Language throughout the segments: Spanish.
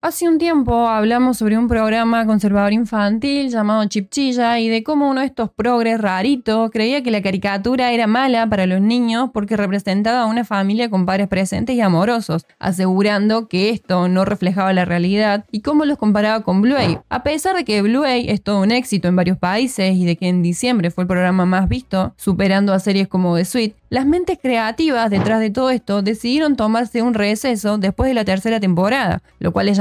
Hace un tiempo hablamos sobre un programa conservador infantil llamado Chipchilla y de cómo uno de estos progres raritos creía que la caricatura era mala para los niños porque representaba a una familia con padres presentes y amorosos, asegurando que esto no reflejaba la realidad y cómo los comparaba con Bluey. A pesar de que Bluey es todo un éxito en varios países y de que en diciembre fue el programa más visto, superando a series como The Suite las mentes creativas detrás de todo esto decidieron tomarse un receso después de la tercera temporada, lo cual es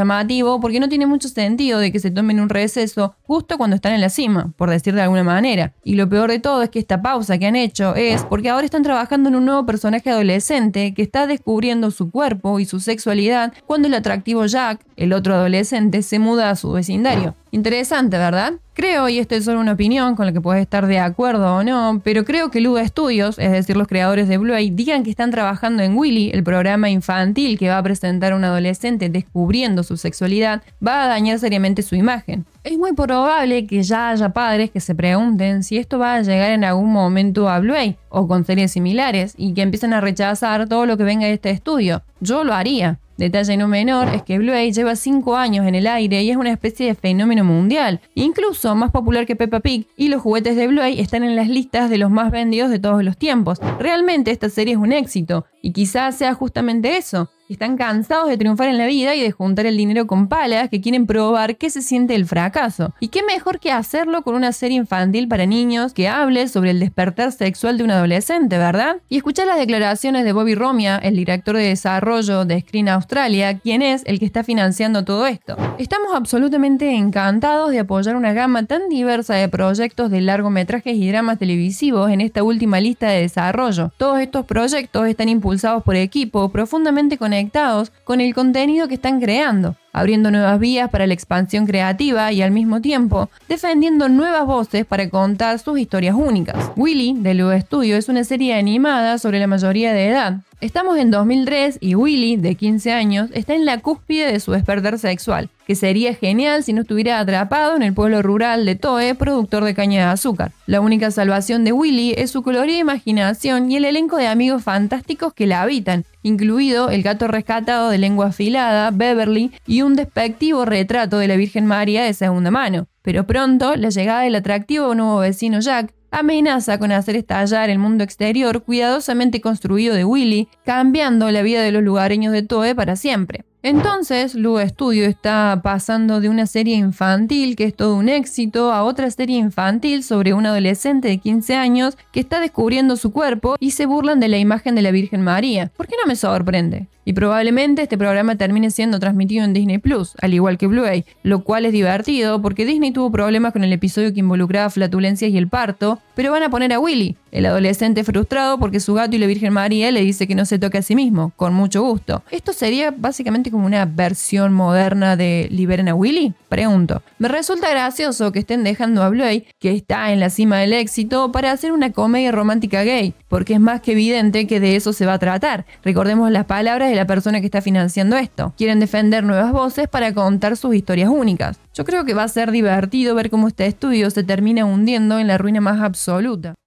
porque no tiene mucho sentido de que se tomen un receso justo cuando están en la cima, por decir de alguna manera. Y lo peor de todo es que esta pausa que han hecho es porque ahora están trabajando en un nuevo personaje adolescente que está descubriendo su cuerpo y su sexualidad cuando el atractivo Jack, el otro adolescente, se muda a su vecindario. Interesante, ¿verdad? Creo, y esto es solo una opinión con la que puedes estar de acuerdo o no, pero creo que Luda Studios, es decir, los creadores de Bluey, digan que están trabajando en Willy, el programa infantil que va a presentar a un adolescente descubriendo su sexualidad, va a dañar seriamente su imagen. Es muy probable que ya haya padres que se pregunten si esto va a llegar en algún momento a Bluey o con series similares y que empiecen a rechazar todo lo que venga de este estudio. Yo lo haría. Detalle no menor es que Bluey lleva 5 años en el aire y es una especie de fenómeno mundial, incluso más popular que Peppa Pig, y los juguetes de Bluey están en las listas de los más vendidos de todos los tiempos. Realmente esta serie es un éxito, y quizás sea justamente eso. Están cansados de triunfar en la vida y de juntar el dinero con palas que quieren probar qué se siente el fracaso. Y qué mejor que hacerlo con una serie infantil para niños que hable sobre el despertar sexual de un adolescente, ¿verdad? Y escuchar las declaraciones de Bobby Romia, el director de desarrollo de Screen Australia, quien es el que está financiando todo esto. Estamos absolutamente encantados de apoyar una gama tan diversa de proyectos de largometrajes y dramas televisivos en esta última lista de desarrollo. Todos estos proyectos están impulsados impulsados por equipo, profundamente conectados con el contenido que están creando abriendo nuevas vías para la expansión creativa y al mismo tiempo defendiendo nuevas voces para contar sus historias únicas. Willy, de Leo Studio, es una serie animada sobre la mayoría de edad. Estamos en 2003 y Willy, de 15 años, está en la cúspide de su despertar sexual, que sería genial si no estuviera atrapado en el pueblo rural de Toe, productor de caña de azúcar. La única salvación de Willy es su colorida imaginación y el elenco de amigos fantásticos que la habitan, incluido el gato rescatado de lengua afilada, Beverly, y un despectivo retrato de la Virgen María de segunda mano. Pero pronto, la llegada del atractivo nuevo vecino Jack amenaza con hacer estallar el mundo exterior cuidadosamente construido de Willy, cambiando la vida de los lugareños de Toe para siempre. Entonces, Lugo Studio está pasando de una serie infantil que es todo un éxito a otra serie infantil sobre un adolescente de 15 años que está descubriendo su cuerpo y se burlan de la imagen de la Virgen María. ¿Por qué no me sorprende? Y probablemente este programa termine siendo transmitido en Disney Plus, al igual que Blu-ray, lo cual es divertido porque Disney tuvo problemas con el episodio que involucraba flatulencias y el parto, pero van a poner a Willy, el adolescente frustrado porque su gato y la Virgen María le dice que no se toque a sí mismo, con mucho gusto. Esto sería básicamente como una versión moderna de Liberen a Willy? Pregunto. Me resulta gracioso que estén dejando a Blake, que está en la cima del éxito, para hacer una comedia romántica gay, porque es más que evidente que de eso se va a tratar. Recordemos las palabras de la persona que está financiando esto. Quieren defender nuevas voces para contar sus historias únicas. Yo creo que va a ser divertido ver cómo este estudio se termina hundiendo en la ruina más absoluta.